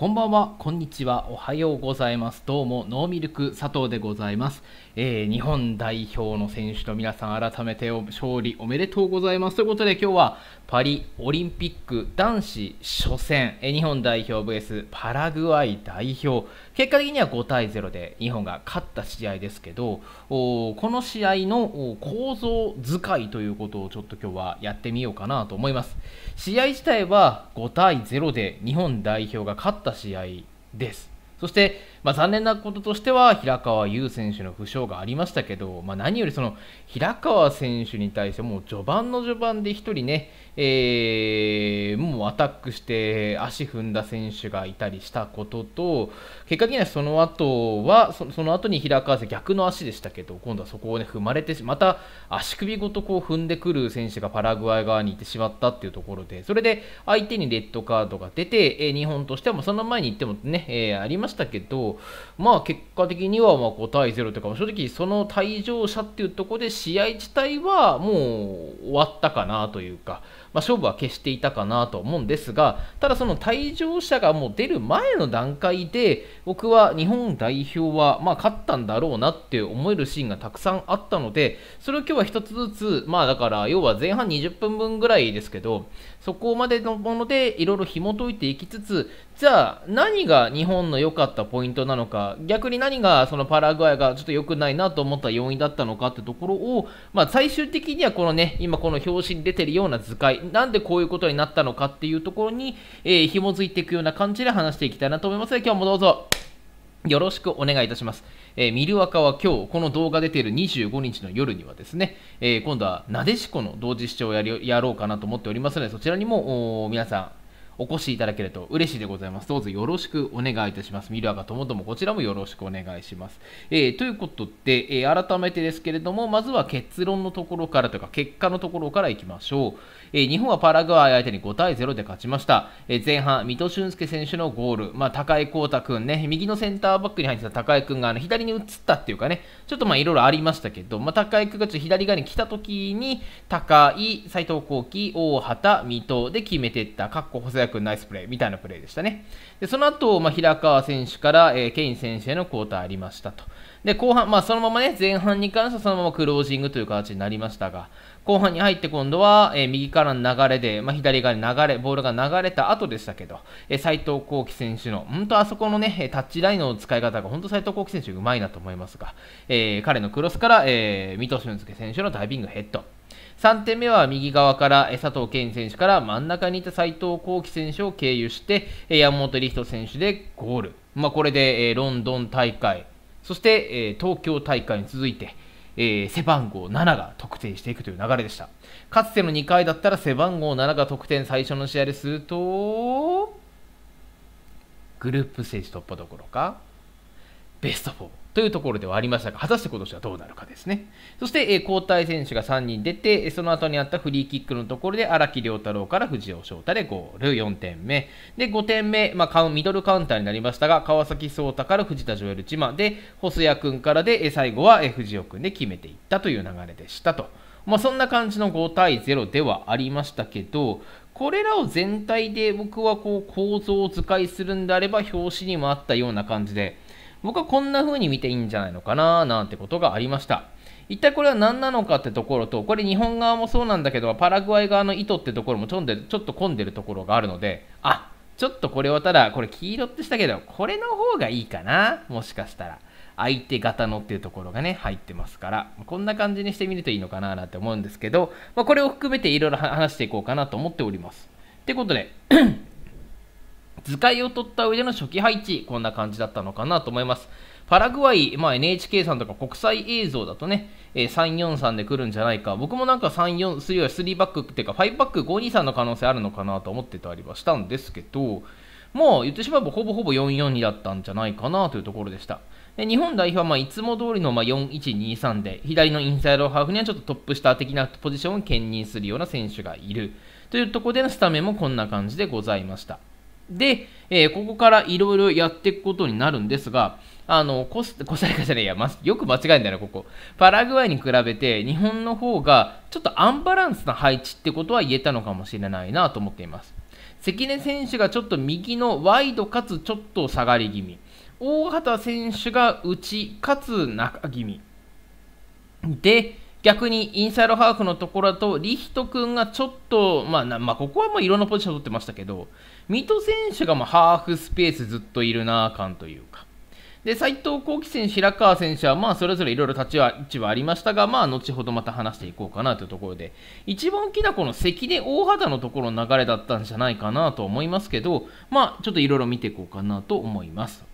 こんばんは、こんにちは、おはようございます。どうも、ノーミルク佐藤でございます。えー、日本代表の選手の皆さん、改めて勝利おめでとうございます。ということで、今日はパリオリンピック男子初戦、えー、日本代表 VS パラグアイ代表結果的には5対0で日本が勝った試合ですけどこの試合の構造使いということをちょっと今日はやってみようかなと思います試合自体は5対0で日本代表が勝った試合ですそしてまあ、残念なこととしては平川優選手の負傷がありましたけど、まあ、何よりその平川選手に対してもう序盤の序盤で1人ね、えー、もうアタックして足踏んだ選手がいたりしたことと結果的にはその後はそその後に平川選手逆の足でしたけど今度はそこを、ね、踏まれてまた足首ごとこう踏んでくる選手がパラグアイ側にいてしまったっていうところでそれで相手にレッドカードが出て、えー、日本としてはもその前に行ってもね、えー、ありましたけどまあ結果的にはま5対0とか、正直その退場者っていうところで試合自体はもう終わったかなというか、まあ、勝負は決していたかなと思うんですが、ただその退場者がもう出る前の段階で、僕は日本代表はま勝ったんだろうなって思えるシーンがたくさんあったので、それを今日は1つずつ、まあだから要は前半20分分ぐらいですけど、そこまでのものでいろいろ紐解いていきつつじゃあ何が日本の良かったポイントなのか逆に何がそのパラグアイがちょっと良くないなと思った要因だったのかってところを、まあ、最終的にはこのね今この表紙に出てるような図解なんでこういうことになったのかっていうところに、えー、紐づいていくような感じで話していきたいなと思いますので今日もどうぞよろしくお願いいたします。えー、ミルアカは今日、この動画出ている25日の夜にはですね、えー、今度はなでしこの同時視聴をやりやろうかなと思っておりますので、そちらにも皆さんお越しいただけると嬉しいでございます。どうぞよろしくお願いいたします。ミルアカともどもこちらもよろしくお願いします。えー、ということで、え改めてですけれども、まずは結論のところからというか、結果のところからいきましょう。え日本はパラグアイ相手に5対0で勝ちました、え前半、水戸俊介選手のゴール、まあ、高井浩太君ね、右のセンターバックに入ってた高井君があの左に移ったっていうかね、ちょっとまいろいろありましたけど、まあ、高井君がちょっと左側に来た時に、高井、斎藤幸輝、大畑、水戸で決めていった、かっこ細谷君ナイスプレーみたいなプレーでしたね。でその後、まあ、平川選手から、えー、ケイン選手への交代ありましたと。で後半、まあ、そのままね前半に関してはそのままクロージングという形になりましたが、後半に入って今度は、え右からの流れで、まあ、左側に流れ、ボールが流れた後でしたけど、えー、斉藤幸樹選手の、本当あそこのね、タッチラインの使い方が本当斉藤幸樹選手うまいなと思いますが、えー、彼のクロスから、えー、水戸俊介選手のダイビングヘッド。3点目は右側から佐藤健選手から真ん中にいた斉藤幸樹選手を経由して山本理人選手でゴール、まあ、これでロンドン大会そして東京大会に続いてえー、背番号7が得点していくという流れでしたかつての2回だったら背番号7が得点最初の試合でするとグループステージ突破どころかベスト4というところではありましたが、果たして今年はどうなるかですね。そして、え交代選手が3人出て、その後にあったフリーキックのところで、荒木亮太郎から藤尾翔太でゴール、4点目。で、5点目、まあ、ミドルカウンターになりましたが、川崎颯太から藤田ジョエルチマで、細谷君からで、最後は藤尾君で決めていったという流れでしたと。まあ、そんな感じの5対0ではありましたけど、これらを全体で僕はこう構造を図解するんであれば、表紙にもあったような感じで、僕はこんな風に見ていいんじゃないのかななんてことがありました。一体これは何なのかってところと、これ日本側もそうなんだけど、パラグアイ側の意図ってところもちょんでちょっと混んでるところがあるので、あちょっとこれはただ、これ黄色ってしたけど、これの方がいいかな、もしかしたら。相手型のっていうところがね、入ってますから、こんな感じにしてみるといいのかななんて思うんですけど、まあ、これを含めていろいろ話していこうかなと思っております。ってことで図解を取った上での初期配置、こんな感じだったのかなと思います。パラグアイ、まあ、NHK さんとか国際映像だとね、えー、343で来るんじゃないか。僕もなんか343は3バックっていうか5バック523の可能性あるのかなと思ってたりはしたんですけど、もう言ってしまえばほぼほぼ442だったんじゃないかなというところでした。で日本代表はまいつも通りのま4123で、左のインサイドハーフにはちょっとトップスター的なポジションを兼任するような選手がいる。というところでのスタメンもこんな感じでございました。で、えー、ここからいろいろやっていくことになるんですが、あの、コス、コスタリカじゃねえや、ま、よく間違えんだよここ。パラグアイに比べて、日本の方が、ちょっとアンバランスな配置ってことは言えたのかもしれないなと思っています。関根選手がちょっと右のワイドかつちょっと下がり気味。大畑選手が内かつ中気味。で、逆にインサイドハーフのところだと、リヒト君がちょっと、まあ、まあ、ここはもういろんなポジション取ってましたけど、水戸選手がまハーフスペースずっといるな感というか。で、斎藤幸輝選手、平川選手は、まあ、それぞれいろいろ立ち位置はありましたが、まあ、後ほどまた話していこうかなというところで、一番大きなこの関根大肌のところの流れだったんじゃないかなと思いますけど、まあ、ちょっといろいろ見ていこうかなと思います。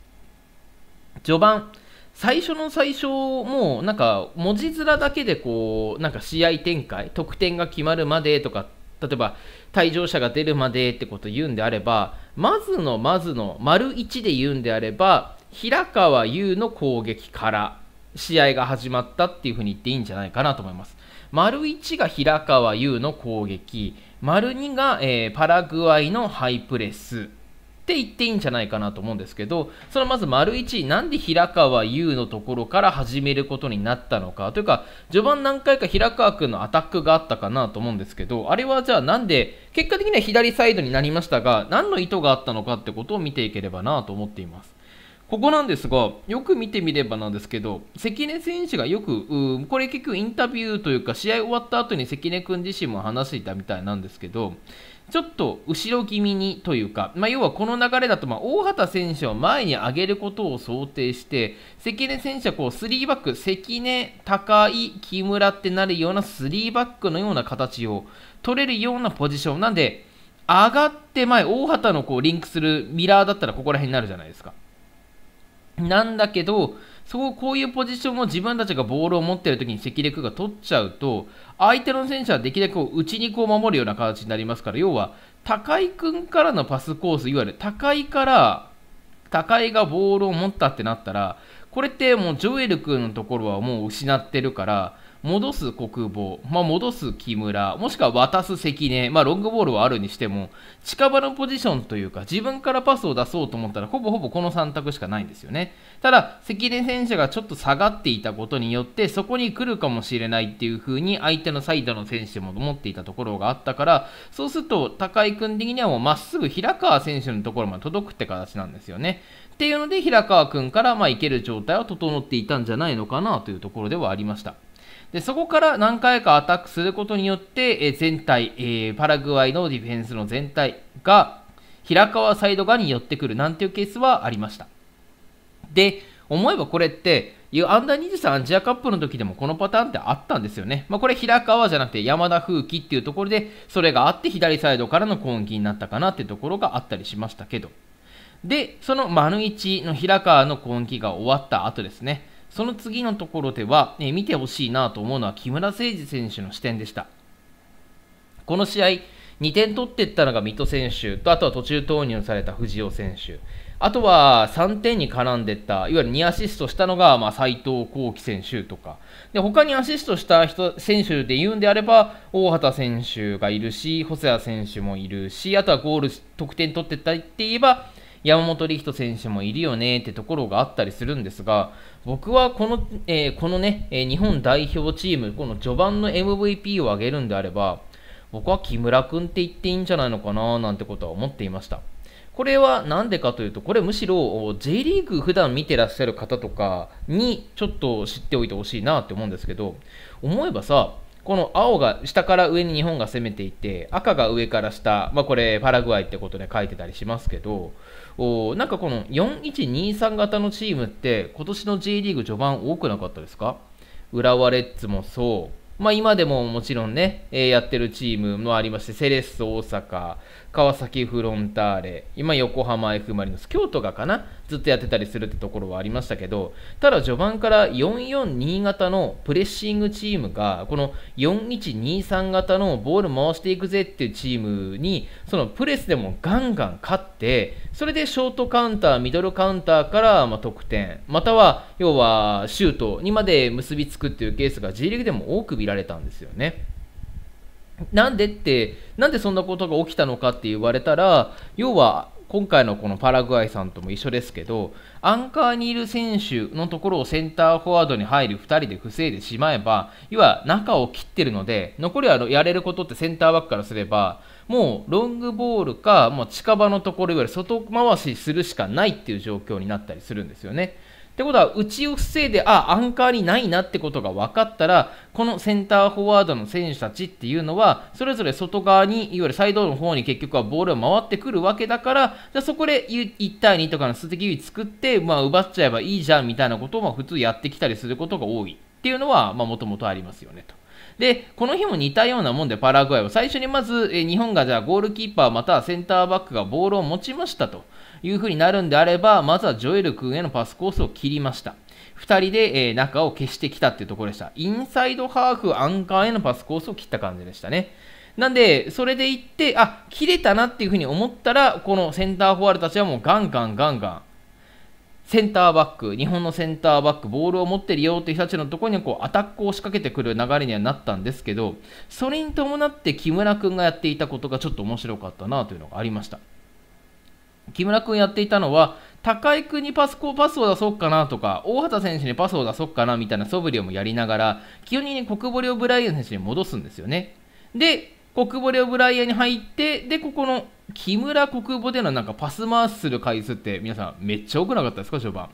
序盤、最初の最初もうなんか文字面だけでこうなんか試合展開得点が決まるまでとか例えば退場者が出るまでってこと言うんであればまずのまずの丸1で言うんであれば平川優の攻撃から試合が始まったっていうふうに言っていいんじゃないかなと思います丸1が平川優の攻撃丸2が、えー、パラグアイのハイプレスって言っていいんじゃないかなと思うんですけど、そのまず丸1、なんで平川優のところから始めることになったのか、というか、序盤何回か平川君のアタックがあったかなと思うんですけど、あれはじゃあなんで、結果的には左サイドになりましたが、何の意図があったのかってことを見ていければなと思っています。ここなんですが、よく見てみればなんですけど、関根選手がよく、これ結局インタビューというか、試合終わった後に関根君自身も話していたみたいなんですけど、ちょっと後ろ気味にというか、まあ、要はこの流れだと、ま大畑選手を前に上げることを想定して、関根選手はこう3バック、関根、高井、木村ってなるような3バックのような形を取れるようなポジションなんで、上がって前、大畑のこうリンクするミラーだったらここら辺になるじゃないですか。なんだけど、そここういうポジションを自分たちがボールを持っている時に関君が取っちゃうと相手の選手はできるだけ内にこう守るような形になりますから要は高井君からのパスコースいわゆる高井から高井がボールを持ったってなったらこれってもうジョエル君のところはもう失ってるから戻す国防、まあ、戻す木村、もしくは渡す関根、まあ、ロングボールはあるにしても、近場のポジションというか、自分からパスを出そうと思ったら、ほぼほぼこの3択しかないんですよね。ただ、関根選手がちょっと下がっていたことによって、そこに来るかもしれないっていう風に、相手のサイドの選手も思っていたところがあったから、そうすると、高井君的にはもうまっすぐ平川選手のところまで届くって形なんですよね。っていうので、平川君からまあいける状態は整っていたんじゃないのかなというところではありました。でそこから何回かアタックすることによって、え全体、えー、パラグアイのディフェンスの全体が平川サイド側に寄ってくるなんていうケースはありました。で、思えばこれって、アンダー23アジアカップの時でもこのパターンってあったんですよね。まあ、これ平川じゃなくて山田風紀っていうところで、それがあって左サイドからの攻撃になったかなってところがあったりしましたけど。で、その丸1の平川の攻撃が終わった後ですね。その次のところでは、え見てほしいなと思うのは木村誠二選手の視点でした。この試合、2点取っていったのが水戸選手と、あとは途中投入された藤尾選手、あとは3点に絡んでいった、いわゆる2アシストしたのが、まあ、藤幸樹選手とか、で他にアシストした人選手で言うんであれば、大畑選手がいるし、細谷選手もいるし、あとはゴール、得点取っていったって言えば、山本理人選手もいるよねってところがあったりするんですが、僕はこの,、えー、このね、え日本代表チーム、この序盤の MVP を上げるんであれば、僕は木村君って言っていいんじゃないのかななんてことは思っていました。これは何でかというと、これむしろ J リーグ普段見てらっしゃる方とかにちょっと知っておいてほしいなって思うんですけど、思えばさ、この青が下から上に日本が攻めていて、赤が上から下、まあ、これパラグアイってことで書いてたりしますけど、おなんかこの4123型のチームって今年の J リーグ序盤多くなかったですか浦和レッズもそう、まあ、今でももちろんね、えー、やってるチームもありまして、セレッソ大阪、川崎フロンターレ、今横浜 F・ マリノス、京都がかな、ずっとやってたりするってところはありましたけど、ただ序盤から442型のプレッシングチームが、この4123型のボール回していくぜっていうチームに、そのプレスでもガンガン勝って、それでショートカウンター、ミドルカウンターからま得点、または要はシュートにまで結びつくっていうケースが J リーグでも多く見られたんですよね。なんでって、なんでそんなことが起きたのかって言われたら、要は今回のこのパラグアイさんとも一緒ですけど、アンカーにいる選手のところをセンターフォワードに入る2人で防いでしまえば、要は中を切ってるので、残りはやれることってセンターバックからすれば、もうロングボールか、もう近場のところ、いわゆる外回しするしかないっていう状況になったりするんですよね。ってことは、内を防いで、あ、アンカーにないなってことが分かったら、このセンターフォワードの選手たちっていうのは、それぞれ外側に、いわゆるサイドの方に結局はボールが回ってくるわけだから、じゃそこで1対2とかの数的優位作って、まあ、奪っちゃえばいいじゃんみたいなことを普通やってきたりすることが多いっていうのは、まあ、もともとありますよねと。で、この日も似たようなもんでパラグアイは最初にまず、え日本がじゃあゴールキーパーまたはセンターバックがボールを持ちましたと。いうふうになるんであれば、まずはジョエル君へのパスコースを切りました。2人で、えー、中を消してきたっていうところでした。インサイドハーフ、アンカーへのパスコースを切った感じでしたね。なんで、それで行って、あ、切れたなっていうふうに思ったら、このセンターフォワードたちはもうガンガンガンガン、センターバック、日本のセンターバック、ボールを持ってるよっていう人たちのところにこうアタックを仕掛けてくる流れにはなったんですけど、それに伴って木村君がやっていたことがちょっと面白かったなというのがありました。木村君やっていたのは、高井君にパスコパスを出そうかなとか、大畑選手にパスを出そうかなみたいな素振りもやりながら、急に、ね、国堀をブライアン選手に戻すんですよね。で、国堀をブライアンに入って、で、ここの木村国保でのなんかパス回しする回数って皆さんめっちゃ多くなかったですか、序盤。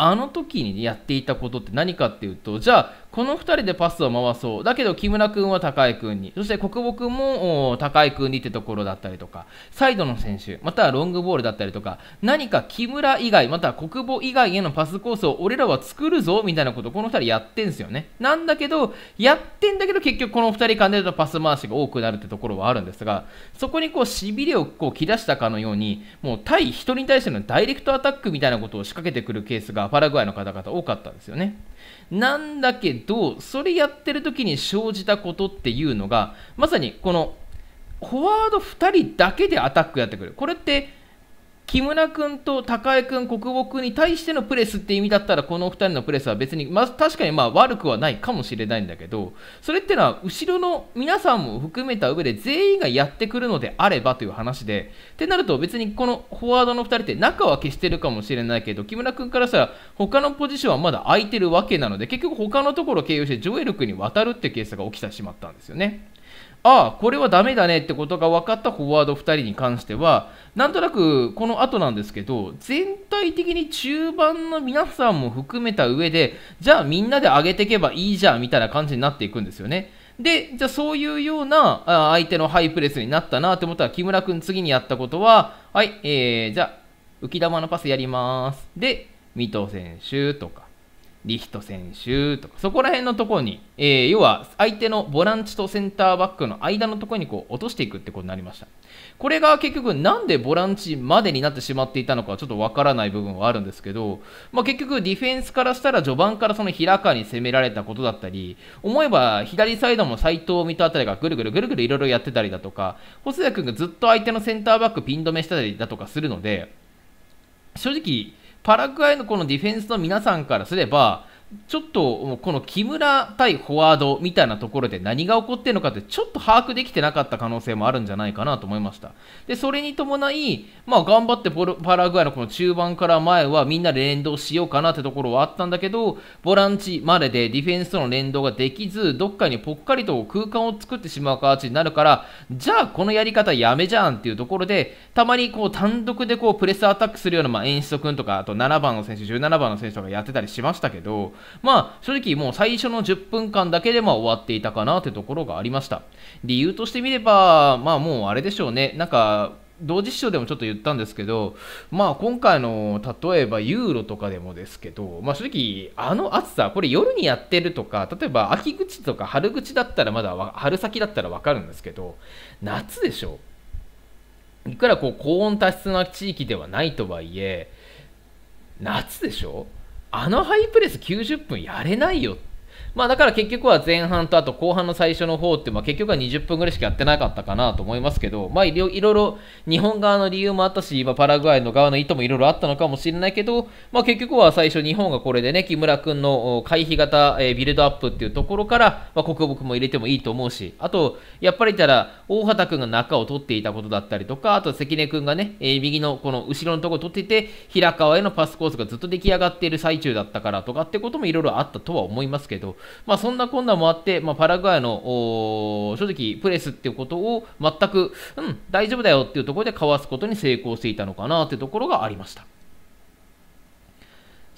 あの時にやっていたことって何かっていうと、じゃあ、この2人でパスを回そう。だけど木村君は高井君に、そして国保君も高井君にってところだったりとか、サイドの選手、またはロングボールだったりとか、何か木村以外、または国母以外へのパスコースを俺らは作るぞみたいなことこの2人やってんすよね。なんだけど、やってんだけど結局この2人間るとパス回しが多くなるってところはあるんですが、そこにこうれをこう切らしたかのように、もう対人に対してのダイレクトアタックみたいなことを仕掛けてくるケースがパラグアイの方々多かったんですよね。なんだけど、それやってる時に生じたことっていうのが、まさにこのフォワード2人だけでアタックやってくる。これって木村君と高江君、国保君に対してのプレスって意味だったら、この2人のプレスは別に、まあ、確かにまあ悪くはないかもしれないんだけど、それってのは、後ろの皆さんも含めた上で、全員がやってくるのであればという話で、ってなると、別にこのフォワードの2人って中は消してるかもしれないけど、木村君からしたら、他のポジションはまだ空いてるわけなので、結局、他のところを経由して、ジョエル君に渡るってケースが起きてしまったんですよね。ああ、これはダメだねってことが分かったフォワード2人に関しては、なんとなくこの後なんですけど、全体的に中盤の皆さんも含めた上で、じゃあみんなで上げていけばいいじゃんみたいな感じになっていくんですよね。で、じゃあそういうような相手のハイプレスになったなって思ったら、木村君次にやったことは、はい、えー、じゃあ浮き球のパスやります。で、水戸選手とか。リヒト選手とか、そこら辺のところに、えー、要は相手のボランチとセンターバックの間のところにこう落としていくってことになりました。これが結局なんでボランチまでになってしまっていたのかちょっとわからない部分はあるんですけど、まあ、結局ディフェンスからしたら序盤からその平川に攻められたことだったり、思えば左サイドも斎藤見たあたりがぐるぐるぐるぐるいろいろやってたりだとか、細谷君がずっと相手のセンターバックピン止めしたりだとかするので、正直、パラグアイのこのディフェンスの皆さんからすれば、ちょっとこの木村対フォワードみたいなところで何が起こってるのかってちょっと把握できてなかった可能性もあるんじゃないかなと思いましたでそれに伴い、まあ、頑張ってパラグアイのこの中盤から前はみんなで連動しようかなってところはあったんだけどボランチまででディフェンスとの連動ができずどっかにぽっかりと空間を作ってしまう形になるからじゃあこのやり方やめじゃんっていうところでたまにこう単独でこうプレスアタックするような、まあ、演出君とかあと7番の選手17番の選手とかやってたりしましたけどまあ、正直もう最初の10分間だけでま終わっていたかなというところがありました。理由としてみれば、まあもうあれでしょうね、なんか、同時視聴でもちょっと言ったんですけど、まあ今回の例えばユーロとかでもですけど、まあ正直あの暑さ、これ夜にやってるとか、例えば秋口とか春口だったらまだ春先だったらわかるんですけど、夏でしょ。いくらこう高温多湿な地域ではないとはいえ、夏でしょあのハイプレス90分やれないよっまあ、だから結局は前半とあと後半の最初の方って、まあ、結局は20分ぐらいしかやってなかったかなと思いますけど、まあ、いろいろ日本側の理由もあったし、まパラグアイの側の意図もいろいろあったのかもしれないけど、まあ、結局は最初日本がこれでね木村君の回避型、えビルドアップっていうところから、まあ、国木も入れてもいいと思うしあとやっぱりたら大畑君が中を取っていたことだったりとかあと関根君がね、え右のこの後ろのところ取ってて平川へのパスコースがずっと出来上がっている最中だったからとかってこともいろいろあったとは思いますけどまあ、そんな困難もあって、まあ、パラグアイの正直プレスっていうことを全く、うん、大丈夫だよっていうところでかわすことに成功していたのかなというところがありました。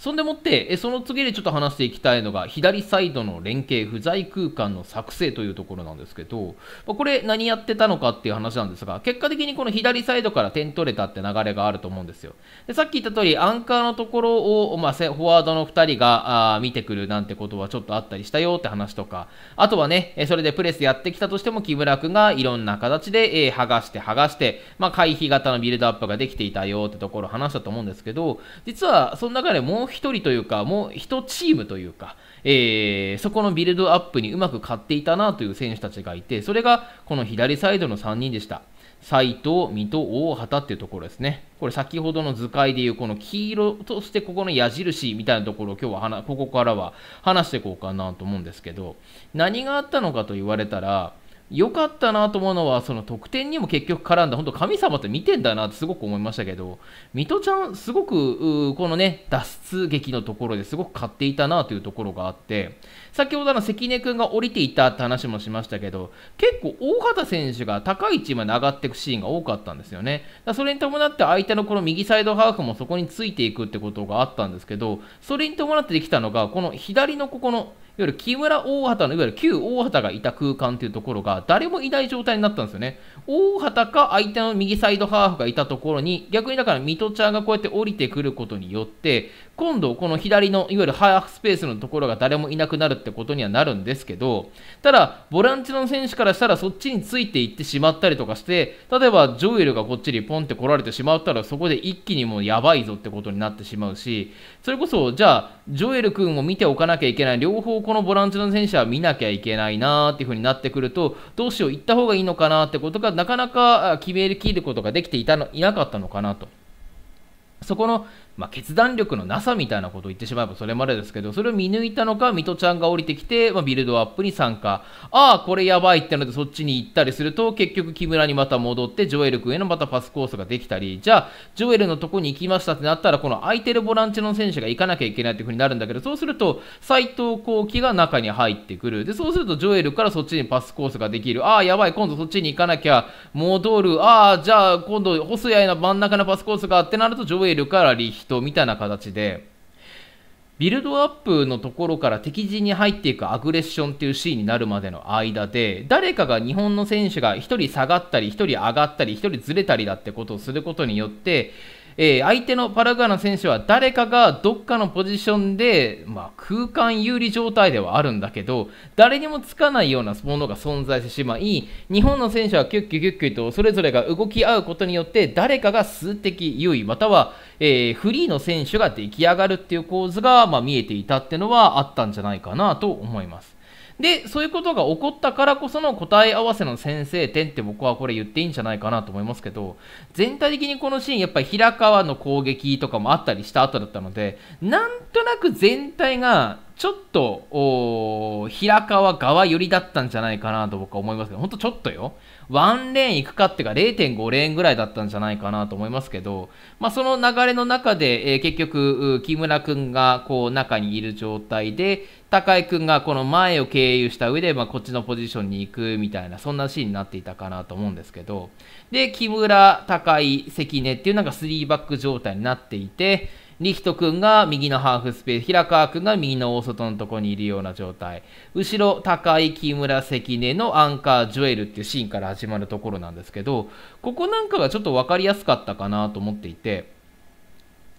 そんでもって、えその次でちょっと話していきたいのが、左サイドの連携、不在空間の作成というところなんですけど、まこれ何やってたのかっていう話なんですが、結果的にこの左サイドから点取れたって流れがあると思うんですよ。でさっき言った通り、アンカーのところを、まあ、フォワードの2人があ見てくるなんてことはちょっとあったりしたよって話とか、あとはね、えそれでプレスやってきたとしても、木村君がいろんな形で、え剥がして剥がして、まあ、回避型のビルドアップができていたよってところを話したと思うんですけど、実はその中でもう1人というか、もう1チームというか、えー、そこのビルドアップにうまく勝っていたなという選手たちがいて、それがこの左サイドの3人でした。斎藤、水戸、大畑っていうところですね。これ先ほどの図解でいうこの黄色としてここの矢印みたいなところを今日はここからは話していこうかなと思うんですけど、何があったのかと言われたら、良かったなと思うのは、その得点にも結局絡んだ、本当神様って見てんだなってすごく思いましたけど、水戸ちゃん、すごく、このね、脱出劇のところですごく買っていたなというところがあって、先ほどの関根君が降りていたって話もしましたけど、結構大畑選手が高い位置まで上がっていくシーンが多かったんですよね。だそれに伴って相手のこの右サイドハーフもそこについていくってことがあったんですけど、それに伴ってできたのが、この左のここの、いわゆる木村大畑の、いわゆる旧大畑がいた空間というところが、誰もいない状態になったんですよね。大畑か相手の右サイドハーフがいたところに、逆にだから水戸ちゃんがこうやって降りてくることによって、今度この左のいわゆるハーフスペースのところが誰もいなくなるってことにはなるんですけどただボランチの選手からしたらそっちについていってしまったりとかして例えばジョエルがこっちにポンって来られてしまったらそこで一気にもうやばいぞってことになってしまうしそれこそじゃあジョエル君を見ておかなきゃいけない両方このボランチの選手は見なきゃいけないなーっていう風になってくるとどうしよう行った方がいいのかなってことがなかなか決めきることができていたのいなかったのかなと。そこのまあ、決断力のなさみたいなことを言ってしまえばそれまでですけど、それを見抜いたのか、ミトちゃんが降りてきて、まあ、ビルドアップに参加。ああ、これやばいってのでそっちに行ったりすると、結局木村にまた戻って、ジョエル君へのまたパスコースができたり、じゃあ、ジョエルのとこに行きましたってなったら、この空いてるボランチの選手が行かなきゃいけないっていう風になるんだけど、そうすると、斎藤幸喜が中に入ってくる。で、そうすると、ジョエルからそっちにパスコースができる。ああ、やばい、今度そっちに行かなきゃ戻る。ああ、じゃあ、今度、細谷の真ん中のパスコースがってなると、ジョエルからリヒ人みたいな形でビルドアップのところから敵陣に入っていくアグレッションっていうシーンになるまでの間で誰かが日本の選手が1人下がったり1人上がったり1人ずれたりだってことをすることによってえー、相手のパラグアイの選手は誰かがどっかのポジションで、まあ、空間有利状態ではあるんだけど誰にもつかないようなものが存在してしまい日本の選手はキュッキュキュッキュとそれぞれが動き合うことによって誰かが数的優位または、えー、フリーの選手が出来上がるっていう構図が、まあ、見えていたっていうのはあったんじゃないかなと思います。で、そういうことが起こったからこその答え合わせの先生点って僕はこれ言っていいんじゃないかなと思いますけど、全体的にこのシーン、やっぱり平川の攻撃とかもあったりした後だったので、なんとなく全体がちょっと、平川側寄りだったんじゃないかなと僕は思いますけど、ほんとちょっとよ。ワンレーン行くかっていうか0.5レーンぐらいだったんじゃないかなと思いますけど、まあその流れの中で、えー、結局、木村くんがこう中にいる状態で、高井君がこの前を経由した上で、まあ、こっちのポジションに行くみたいなそんなシーンになっていたかなと思うんですけどで木村、高井、関根っていうなんか3バック状態になっていてリヒト君が右のハーフスペース平川君が右の大外のところにいるような状態後ろ、高井、木村、関根のアンカージョエルっていうシーンから始まるところなんですけどここなんかがちょっと分かりやすかったかなと思っていて。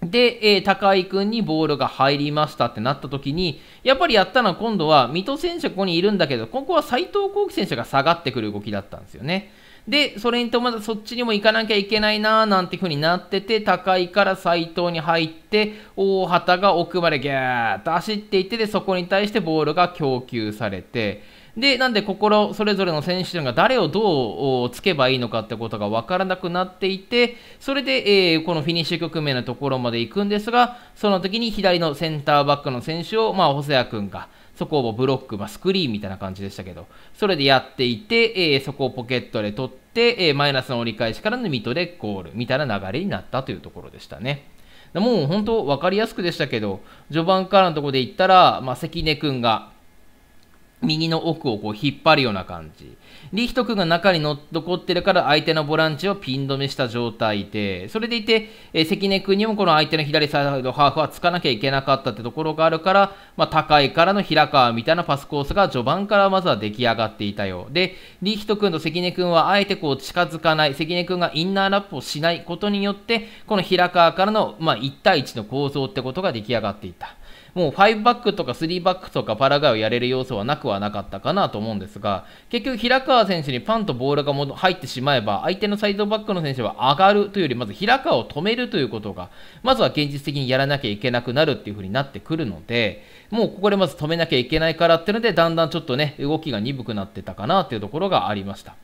で、えー、高井君にボールが入りましたってなった時に、やっぱりやったのは今度は水戸選手ここにいるんだけど、ここは斎藤幸樹選手が下がってくる動きだったんですよね。で、それに伴ってそっちにも行かなきゃいけないなーなんていう風になってて、高井から斎藤に入って、大畑が奥までギャーッと走っていって、で、そこに対してボールが供給されて、でなんで心それぞれの選手が誰をどうつけばいいのかってことが分からなくなっていてそれで、えー、このフィニッシュ局面のところまで行くんですがその時に左のセンターバックの選手を、まあ、細谷君がそこをブロック、まあ、スクリーンみたいな感じでしたけどそれでやっていて、えー、そこをポケットで取って、えー、マイナスの折り返しからのミトでゴールみたいな流れになったというところでしたね。もう本当分かりやすくでしたけど序盤からのところで言ったら、まあ、関根君が右の奥をこう引っ張るような感じ。リヒト君が中に残ってるから相手のボランチをピン止めした状態で、それでいて、えー、関根君にもこの相手の左サイドハーフはつかなきゃいけなかったってところがあるから、まあ、高いからの平川みたいなパスコースが序盤からまずは出来上がっていたよう。で、リヒト君と関根君はあえてこう近づかない、関根君がインナーラップをしないことによって、この平川からの、まあ、1対1の構造ってことが出来上がっていた。もう5バックとか3バックとかパラガイをやれる要素はなくはなかったかなと思うんですが、結局平川選手にパンとボールが入ってしまえば、相手のサイドバックの選手は上がるというより、まず平川を止めるということが、まずは現実的にやらなきゃいけなくなるっていう風になってくるので、もうここでまず止めなきゃいけないからっていうので、だんだんちょっとね、動きが鈍くなってたかなっていうところがありました。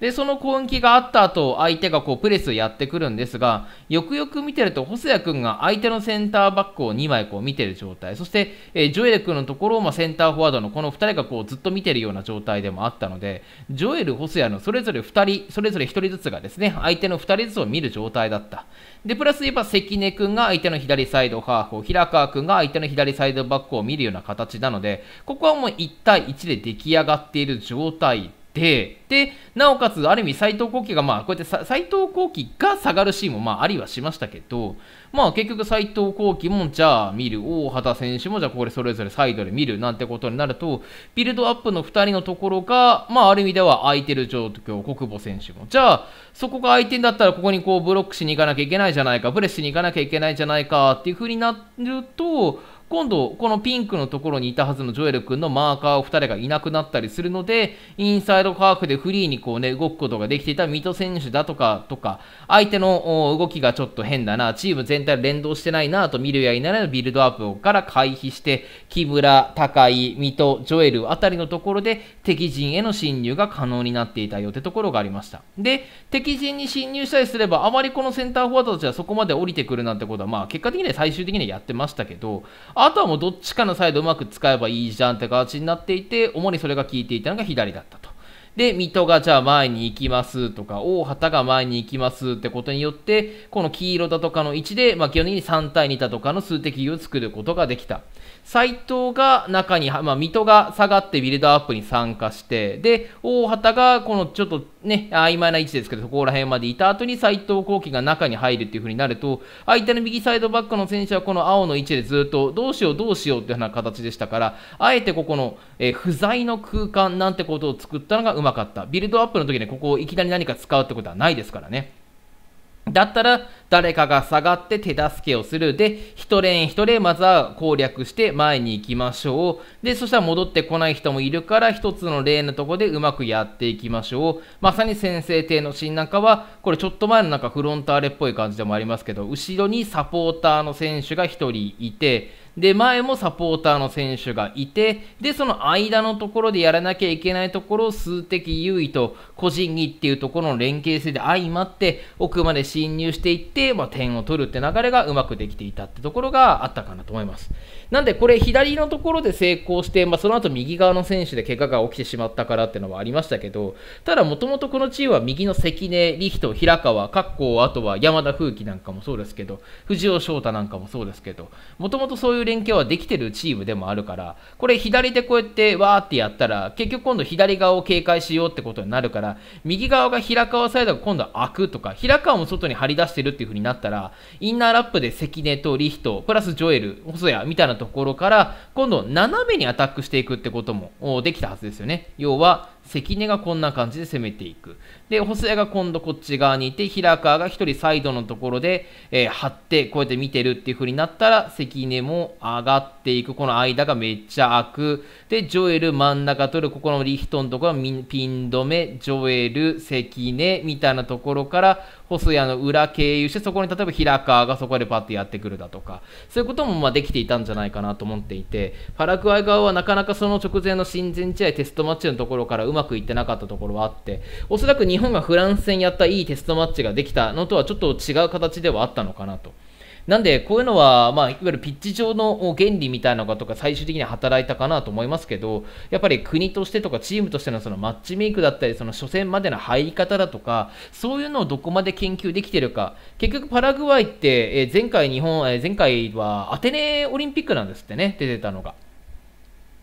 で、その攻撃があった後、相手がこうプレスやってくるんですが、よくよく見てると、細谷君が相手のセンターバックを2枚こう見てる状態、そして、えー、ジョエル君のところを、まあ、センターフォワードのこの2人がこうずっと見てるような状態でもあったので、ジョエル、細谷のそれぞれ2人、それぞれ1人ずつがですね、相手の2人ずつを見る状態だった。で、プラス言えば関根君が相手の左サイドハーフを、平川君が相手の左サイドバックを見るような形なので、ここはもう1対1で出来上がっている状態で、で、なおかつ、ある意味、斎藤幸喜が、まあ、こうやって斎藤幸喜が下がるシーンも、まあ、ありはしましたけど、まあ、結局、斎藤幸喜も、じゃあ、見る、大畑選手も、じゃあ、これ、それぞれサイドで見るなんてことになると、ビルドアップの2人のところが、まあ、ある意味では空いてる状況、国母選手も。じゃあ、そこが空いてんだったら、ここにこう、ブロックしに行かなきゃいけないじゃないか、ブレスしに行かなきゃいけないじゃないか、っていうふうになると、今度、このピンクのところにいたはずのジョエル君のマーカーを2人がいなくなったりするので、インサイドカーフででフリーにこう、ね、動くことができていた水戸選手だとかとか相手の動きがちょっと変だなチーム全体連動してないなと見るやいならぬビルドアップから回避して木村、高井、水戸、ジョエルあたりのところで敵陣への侵入が可能になっていたよってところがありましたで敵陣に侵入したりすればあまりこのセンターフォワードたちはそこまで降りてくるなんてことは、まあ、結果的には最終的にはやってましたけどあとはもうどっちかのサイドうまく使えばいいじゃんって形になっていて主にそれが効いていたのが左だったと。で、水戸がじゃあ前に行きますとか、大畑が前に行きますってことによって、この黄色だとかの位置で、まあ、基本的に3対2だとかの数的優位を作ることができた。斎藤が中に、まあ、水戸が下がってビルドアップに参加して、で、大畑がこのちょっとね、曖昧な位置ですけど、そこら辺までいた後に斎藤幸輝が中に入るっていう風になると、相手の右サイドバックの選手はこの青の位置でずっと、どうしようどうしようっていうような形でしたから、あえてここの、えー、不在の空間なんてことを作ったのがうまかった。ビルドアップの時にここをいきなり何か使うってことはないですからね。だったら誰かが下がって手助けをする。で、一レーン一レーンまずは攻略して前に行きましょう。で、そしたら戻ってこない人もいるから、一つの例のとこでうまくやっていきましょう。まさに先制艇のシーンなんかは、これちょっと前のなんかフロンターレっぽい感じでもありますけど、後ろにサポーターの選手が一人いて、で、前もサポーターの選手がいて、で、その間のところでやらなきゃいけないところを数的優位と個人技っていうところの連携性で相まって奥まで侵入していって、まあ、点を取るって流れがうまくできていたってところがあったかなと思います。なんでこれ左のところで成功して、まあ、その後右側の選手で怪我が起きてしまったからっていうのはありましたけど、ただもともとこのチームは右の関根、リヒト、平川、括弧あとは山田風紀なんかもそうですけど、藤尾翔太なんかもそうですけど、もともとそういう連携はできてるチームでもあるから、これ左でこうやってわーってやったら、結局今度左側を警戒しようってことになるから、右側が平川サイドが今度開くとか、平川も外に張り出してるっていう風になったら、インナーラップで関根とリヒト、プラスジョエル、細谷みたいなところから、今度斜めにアタックしていくってこともできたはずですよね。要は、関根がこんな感じで攻めていく。で、細谷が今度こっち側にいて、平川が1人サイドのところで、えー、張って、こうやって見てるっていう風になったら、関根も上がっていく。この間がめっちゃ開く。で、ジョエル真ん中取る。ここのリヒトのところはピン止め、ジョエル、関根みたいなところから、細谷の裏経由してそこに例えば平川がそこでパッとやってくるだとかそういうこともまできていたんじゃないかなと思っていてパラグアイ側はなかなかその直前の親善試合テストマッチのところからうまくいってなかったところはあっておそらく日本がフランス戦やったいいテストマッチができたのとはちょっと違う形ではあったのかなと。なんで、こういうのは、まあ、いわゆるピッチ上の原理みたいなのがとか、最終的には働いたかなと思いますけど、やっぱり国としてとか、チームとしてのそのマッチメイクだったり、その初戦までの入り方だとか、そういうのをどこまで研究できてるか、結局、パラグアイって、え前回、日本、え前回はアテネオリンピックなんですってね、出てたのが。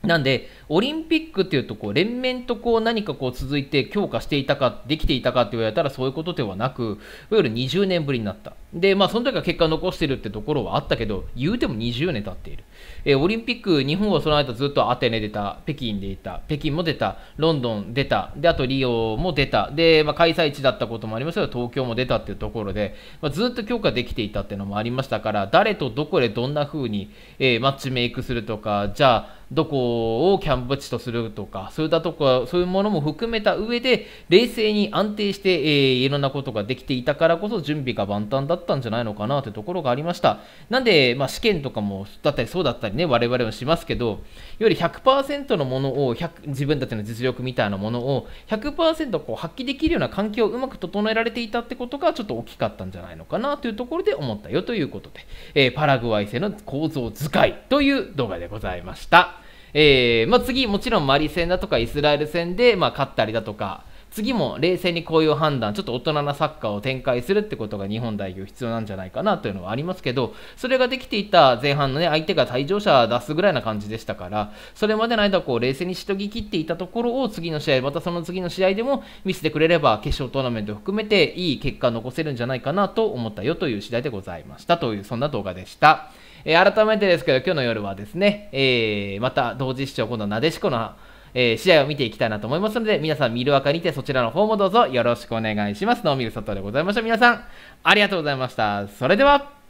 なんで、オリンピックっていうとこう、連綿とこう何かこう続いて強化していたか、できていたかって言われたらそういうことではなく、いわゆる20年ぶりになった。で、まあ、その時は結果を残してるってところはあったけど、言うても20年経っている。えー、オリンピック、日本はその間ずっとアテネ出た、北京でいた、北京も出た、ロンドン出た、で、あとリオも出た、で、まあ、開催地だったこともありますけど、東京も出たっていうところで、まあ、ずっと強化できていたっていうのもありましたから、誰とどこでどんな風に、えー、マッチメイクするとか、じゃあ、どこをキャンプ地とするとか、そういったとこ、そういうものも含めた上で、冷静に安定して、えー、いろんなことができていたからこそ、準備が万端だったんじゃないのかなというところがありました。なんで、まあ、試験とかも、だったりそうだったりね、我々はしますけど、より100%のものを、自分たちの実力みたいなものを100%こう発揮できるような環境をうまく整えられていたってことが、ちょっと大きかったんじゃないのかなというところで思ったよということで、えー、パラグアイ製の構造使いという動画でございました。えー、まあ、次、もちろんマリ戦だとかイスラエル戦で、まあ、勝ったりだとか、次も冷静にこういう判断、ちょっと大人なサッカーを展開するってことが日本代表必要なんじゃないかなというのはありますけど、それができていた前半のね、相手が退場者出すぐらいな感じでしたから、それまでの間こう冷静にしとぎきっていたところを次の試合、またその次の試合でも見せてくれれば、決勝トーナメント含めていい結果を残せるんじゃないかなと思ったよという次第でございましたという、そんな動画でした。えー、改めてですけど、今日の夜はですね、えー、また同時視聴、今度はなでしこの、えー、試合を見ていきたいなと思いますので、皆さん見る赤にてそちらの方もどうぞよろしくお願いします。ノーミル佐藤でございました。皆さん、ありがとうございました。それでは。